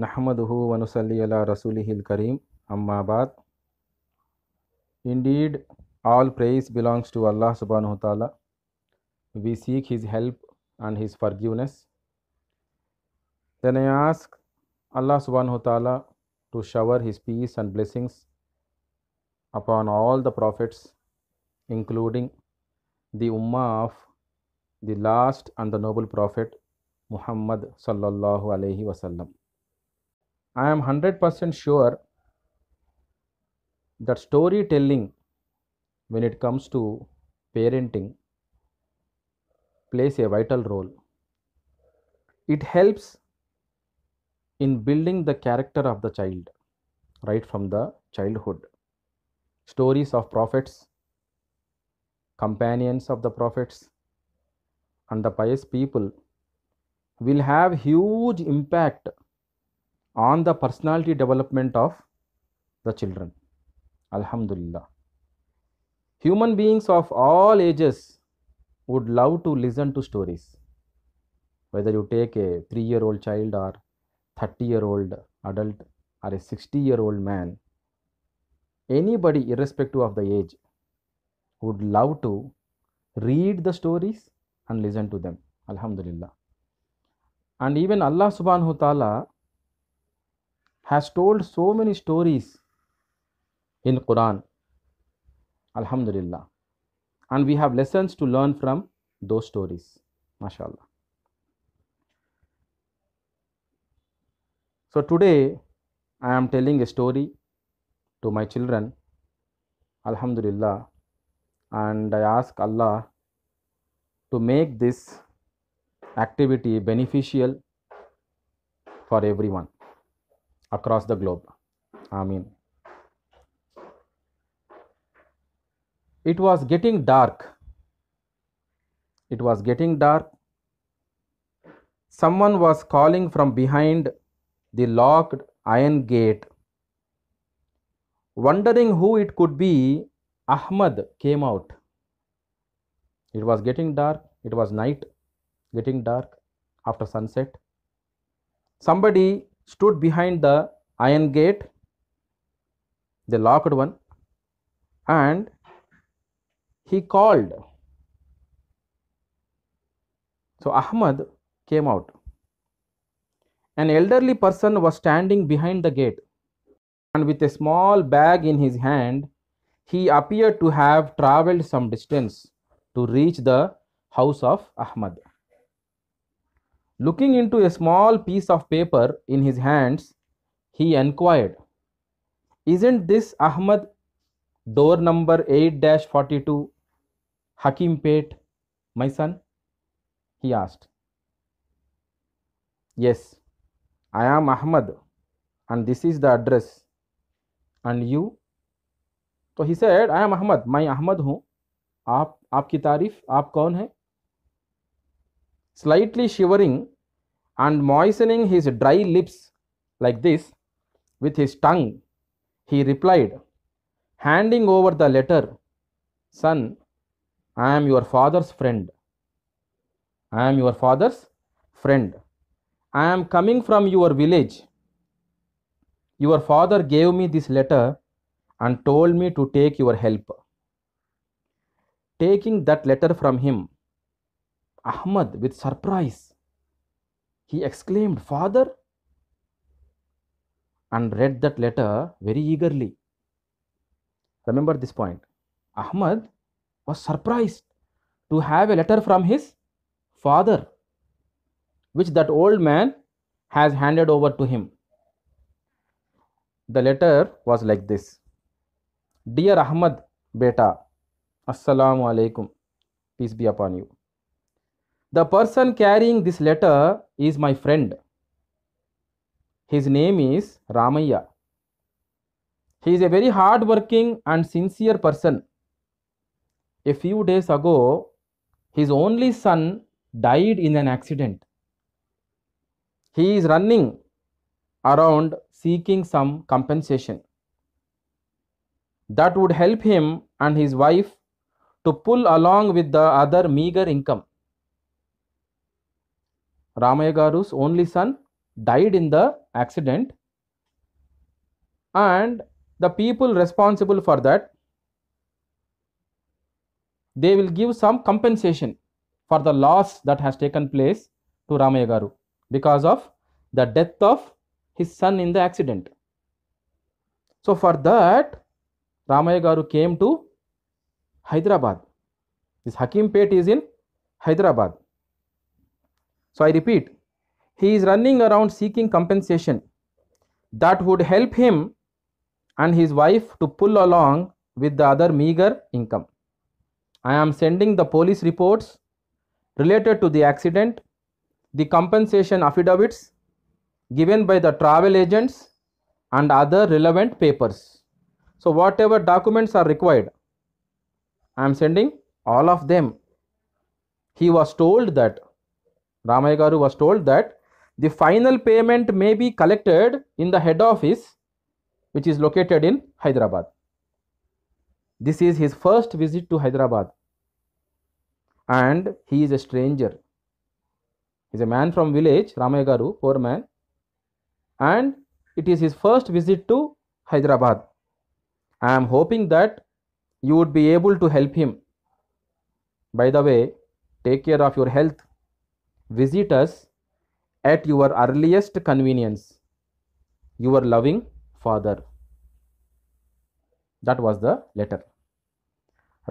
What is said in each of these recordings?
rasulihil Indeed all praise belongs to Allah subhanahu wa ta'ala we seek his help and his forgiveness then I ask Allah subhanahu wa ta'ala to shower his peace and blessings upon all the prophets including the ummah of the last and the noble prophet Muhammad sallallahu alaihi wasallam I am 100% sure that storytelling, when it comes to parenting, plays a vital role. It helps in building the character of the child right from the childhood. Stories of prophets, companions of the prophets, and the pious people will have huge impact on the personality development of the children. Alhamdulillah. Human beings of all ages would love to listen to stories. Whether you take a 3 year old child or 30 year old adult or a 60 year old man, anybody irrespective of the age would love to read the stories and listen to them. Alhamdulillah. And even Allah subhanahu wa ta'ala has told so many stories in Quran. Alhamdulillah. And we have lessons to learn from those stories. MashaAllah. So today I am telling a story to my children. Alhamdulillah. And I ask Allah to make this activity beneficial for everyone across the globe. Amen. It was getting dark. It was getting dark. Someone was calling from behind the locked iron gate. Wondering who it could be, Ahmad came out. It was getting dark. It was night, getting dark after sunset. Somebody stood behind the iron gate, the locked one, and he called. So Ahmad came out. An elderly person was standing behind the gate and with a small bag in his hand, he appeared to have traveled some distance to reach the house of Ahmad. Looking into a small piece of paper in his hands, he enquired, Isn't this Ahmad door number 8 42 Hakim Pate, my son? He asked. Yes, I am Ahmad, and this is the address. And you? So he said, I am Ahmad, मैं अहमद हूँ आप आपकी तारीफ आप कौन है Slightly shivering and moistening his dry lips like this with his tongue, he replied, handing over the letter, Son, I am your father's friend. I am your father's friend. I am coming from your village. Your father gave me this letter and told me to take your help. Taking that letter from him, Ahmad with surprise. He exclaimed, Father, and read that letter very eagerly. Remember this point. Ahmad was surprised to have a letter from his father, which that old man has handed over to him. The letter was like this Dear Ahmad, beta, Assalamu alaikum, peace be upon you. The person carrying this letter is my friend. His name is Ramaya. He is a very hardworking and sincere person. A few days ago, his only son died in an accident. He is running around seeking some compensation. That would help him and his wife to pull along with the other meager income. Ramaya Garu's only son died in the accident and the people responsible for that they will give some compensation for the loss that has taken place to Ramaya Garu because of the death of his son in the accident. So for that Ramaya Garu came to Hyderabad. This Hakim Pet is in Hyderabad. So I repeat, he is running around seeking compensation that would help him and his wife to pull along with the other meager income. I am sending the police reports related to the accident, the compensation affidavits given by the travel agents and other relevant papers. So whatever documents are required, I am sending all of them. He was told that Ramayagaru was told that the final payment may be collected in the head office which is located in Hyderabad. This is his first visit to Hyderabad and he is a stranger. He is a man from village, Ramayagaru, poor man and it is his first visit to Hyderabad. I am hoping that you would be able to help him. By the way, take care of your health visit us at your earliest convenience. Your loving father. That was the letter.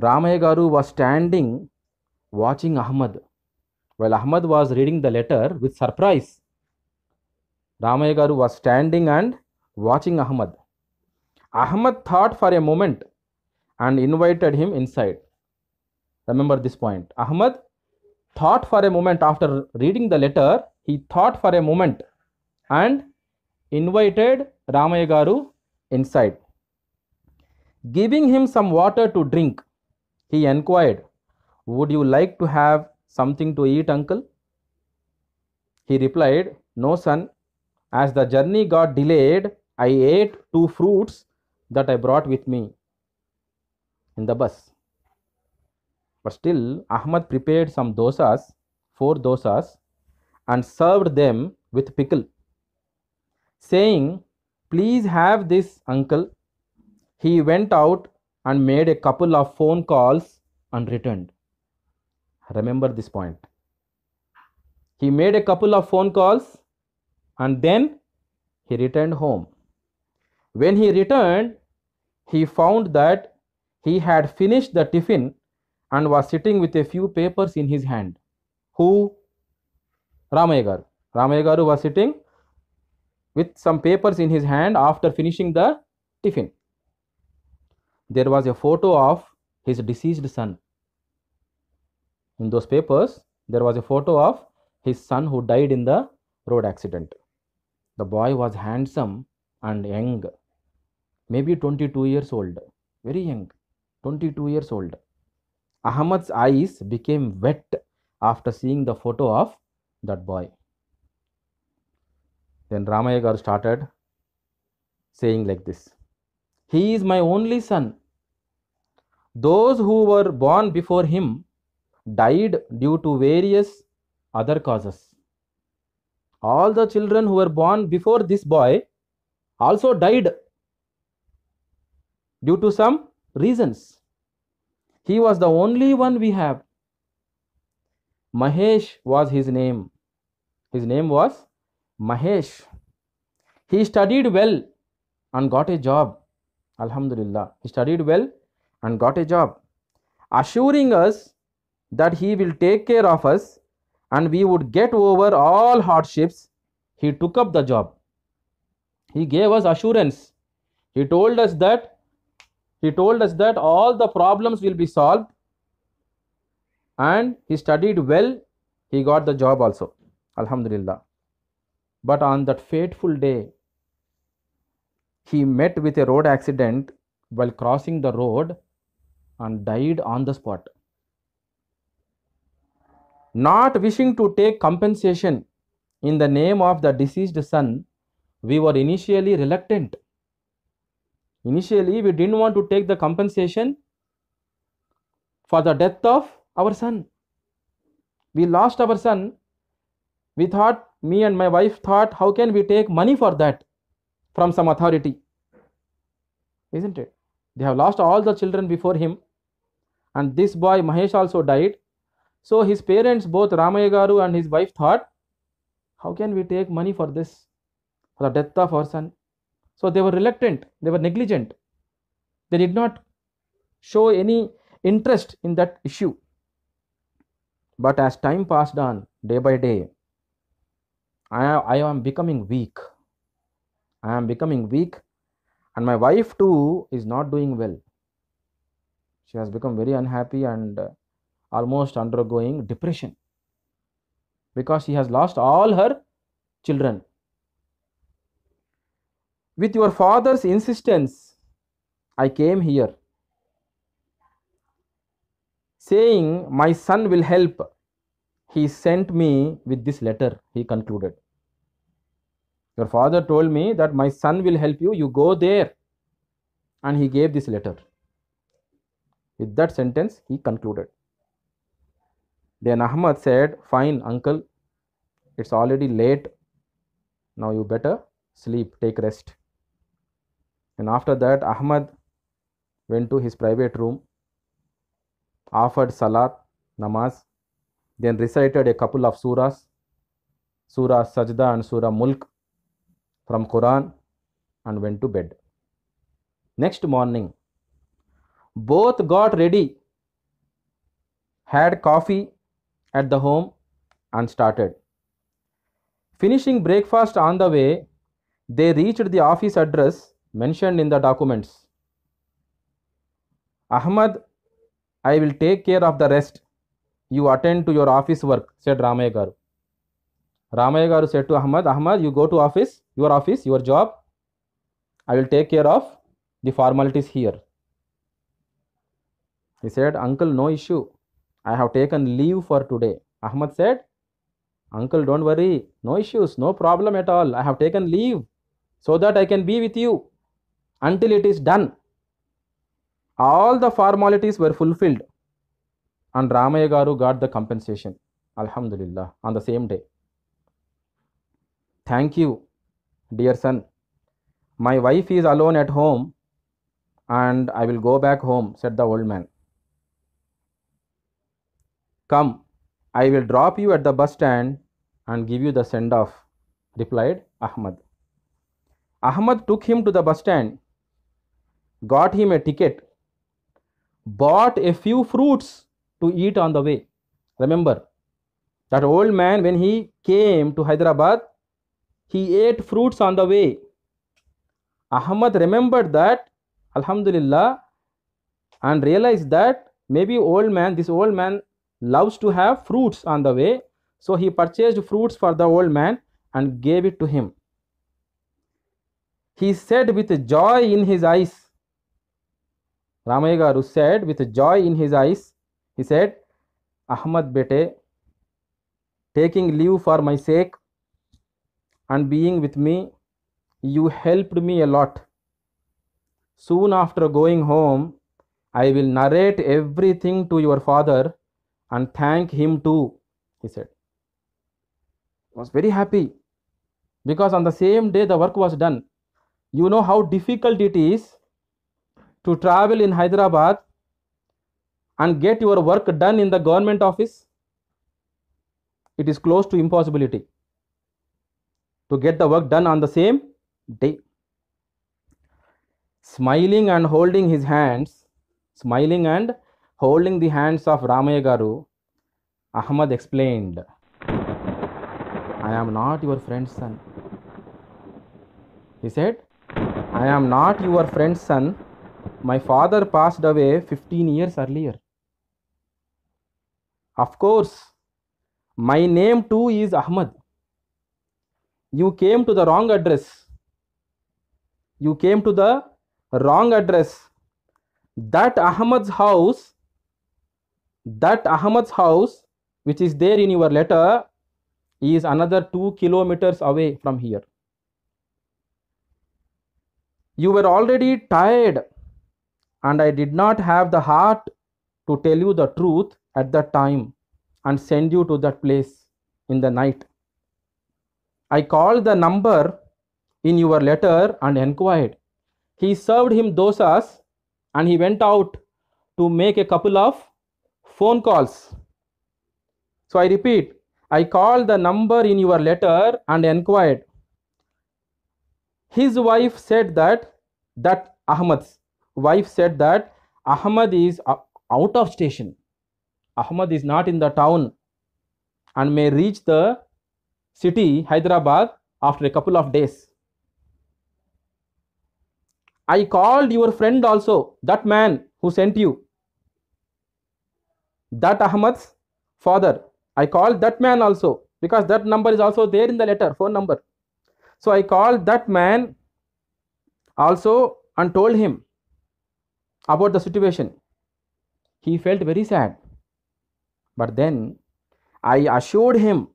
Ramaya was standing watching Ahmad. While Ahmad was reading the letter with surprise, Ramaya was standing and watching Ahmad. Ahmad thought for a moment and invited him inside. Remember this point. Ahmad thought for a moment after reading the letter, he thought for a moment and invited Ramayagaru inside. Giving him some water to drink, he inquired, Would you like to have something to eat, uncle? He replied, No, son. As the journey got delayed, I ate two fruits that I brought with me in the bus. But still, Ahmad prepared some dosas, four dosas, and served them with pickle, saying, Please have this, uncle. He went out and made a couple of phone calls and returned. Remember this point. He made a couple of phone calls and then he returned home. When he returned, he found that he had finished the tiffin and was sitting with a few papers in his hand. Who? Ramaya Garu. was sitting with some papers in his hand after finishing the tiffin. There was a photo of his deceased son. In those papers, there was a photo of his son who died in the road accident. The boy was handsome and young, maybe 22 years old, very young, 22 years old. Ahmad's eyes became wet after seeing the photo of that boy. Then Ramayagar started saying like this He is my only son. Those who were born before him died due to various other causes. All the children who were born before this boy also died due to some reasons. He was the only one we have. Mahesh was his name. His name was Mahesh. He studied well and got a job. Alhamdulillah. He studied well and got a job, assuring us that he will take care of us and we would get over all hardships. He took up the job. He gave us assurance. He told us that he told us that all the problems will be solved and he studied well. He got the job also. Alhamdulillah. But on that fateful day, he met with a road accident while crossing the road and died on the spot. Not wishing to take compensation in the name of the deceased son, we were initially reluctant Initially, we didn't want to take the compensation for the death of our son. We lost our son. We thought, me and my wife thought, how can we take money for that from some authority? Isn't it? They have lost all the children before him. And this boy, Mahesh, also died. So his parents, both Ramayagaru and his wife, thought, how can we take money for this, for the death of our son? So they were reluctant, they were negligent. They did not show any interest in that issue. But as time passed on, day by day, I, I am becoming weak. I am becoming weak, and my wife too is not doing well. She has become very unhappy and uh, almost undergoing depression because she has lost all her children with your father's insistence, I came here, saying, My son will help. He sent me with this letter, he concluded. Your father told me that my son will help you, you go there. And he gave this letter. With that sentence, he concluded. Then Ahmad said, Fine, uncle, it's already late. Now you better sleep, take rest. And after that, Ahmad went to his private room, offered salat, namaz, then recited a couple of surahs, Surah Sajda and Surah Mulk from Quran and went to bed. Next morning, both got ready, had coffee at the home and started. Finishing breakfast on the way, they reached the office address mentioned in the documents. Ahmad, I will take care of the rest. You attend to your office work, said Ramaya Garu. said to Ahmad, Ahmad, you go to office, your office, your job. I will take care of the formalities here. He said, Uncle, no issue. I have taken leave for today. Ahmad said, Uncle, don't worry. No issues, no problem at all. I have taken leave so that I can be with you until it is done. All the formalities were fulfilled and Ramaya got the compensation. Alhamdulillah, on the same day. Thank you, dear son. My wife is alone at home and I will go back home, said the old man. Come, I will drop you at the bus stand and give you the send off, replied Ahmad. Ahmad took him to the bus stand got him a ticket, bought a few fruits to eat on the way. Remember, that old man, when he came to Hyderabad, he ate fruits on the way. Ahmad remembered that, Alhamdulillah, and realized that maybe old man, this old man loves to have fruits on the way. So he purchased fruits for the old man and gave it to him. He said with joy in his eyes, Ramay Garu said with joy in his eyes, he said, Ahmad Bete, taking leave for my sake and being with me, you helped me a lot. Soon after going home, I will narrate everything to your father and thank him too, he said. He was very happy because on the same day the work was done. You know how difficult it is to travel in Hyderabad and get your work done in the government office? It is close to impossibility to get the work done on the same day. Smiling and holding his hands, smiling and holding the hands of Ramaya Ahmad explained, I am not your friend's son. He said, I am not your friend's son my father passed away 15 years earlier. Of course, my name too is Ahmad. You came to the wrong address. You came to the wrong address. That Ahmad's house, that Ahmad's house, which is there in your letter, is another two kilometers away from here. You were already tired and I did not have the heart to tell you the truth at that time and send you to that place in the night. I called the number in your letter and inquired. He served him dosas and he went out to make a couple of phone calls. So I repeat, I called the number in your letter and inquired. His wife said that that Ahmad's wife said that Ahmad is out of station. Ahmad is not in the town and may reach the city Hyderabad after a couple of days. I called your friend also, that man who sent you. That Ahmad's father. I called that man also because that number is also there in the letter, phone number. So I called that man also and told him about the situation. He felt very sad. But then I assured him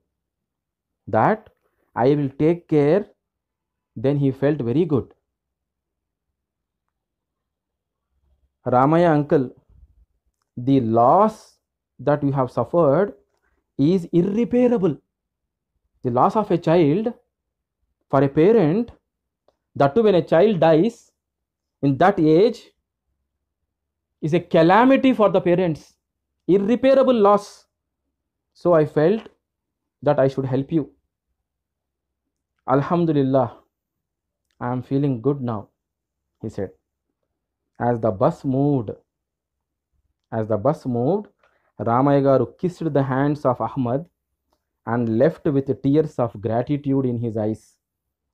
that I will take care. Then he felt very good. Ramaya uncle, the loss that you have suffered is irreparable. The loss of a child for a parent, that too when a child dies in that age, is a calamity for the parents, irreparable loss. So I felt that I should help you. Alhamdulillah, I am feeling good now, he said. As the bus moved, as the bus moved, Ramay kissed the hands of Ahmad and left with tears of gratitude in his eyes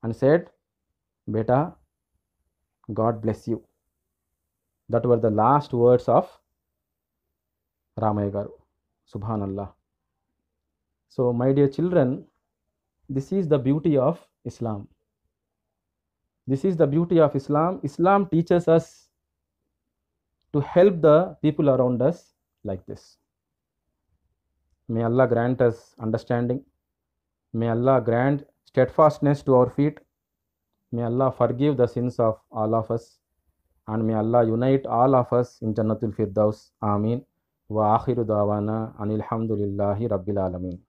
and said, Beta, God bless you that were the last words of Ramaya Subhanallah. So, my dear children, this is the beauty of Islam. This is the beauty of Islam. Islam teaches us to help the people around us like this. May Allah grant us understanding. May Allah grant steadfastness to our feet. May Allah forgive the sins of all of us. And may Allah unite all of us in Jannatul Firdaus. Ameen. Wa akhiru dawana anilhamdulillahi rabbil alameen.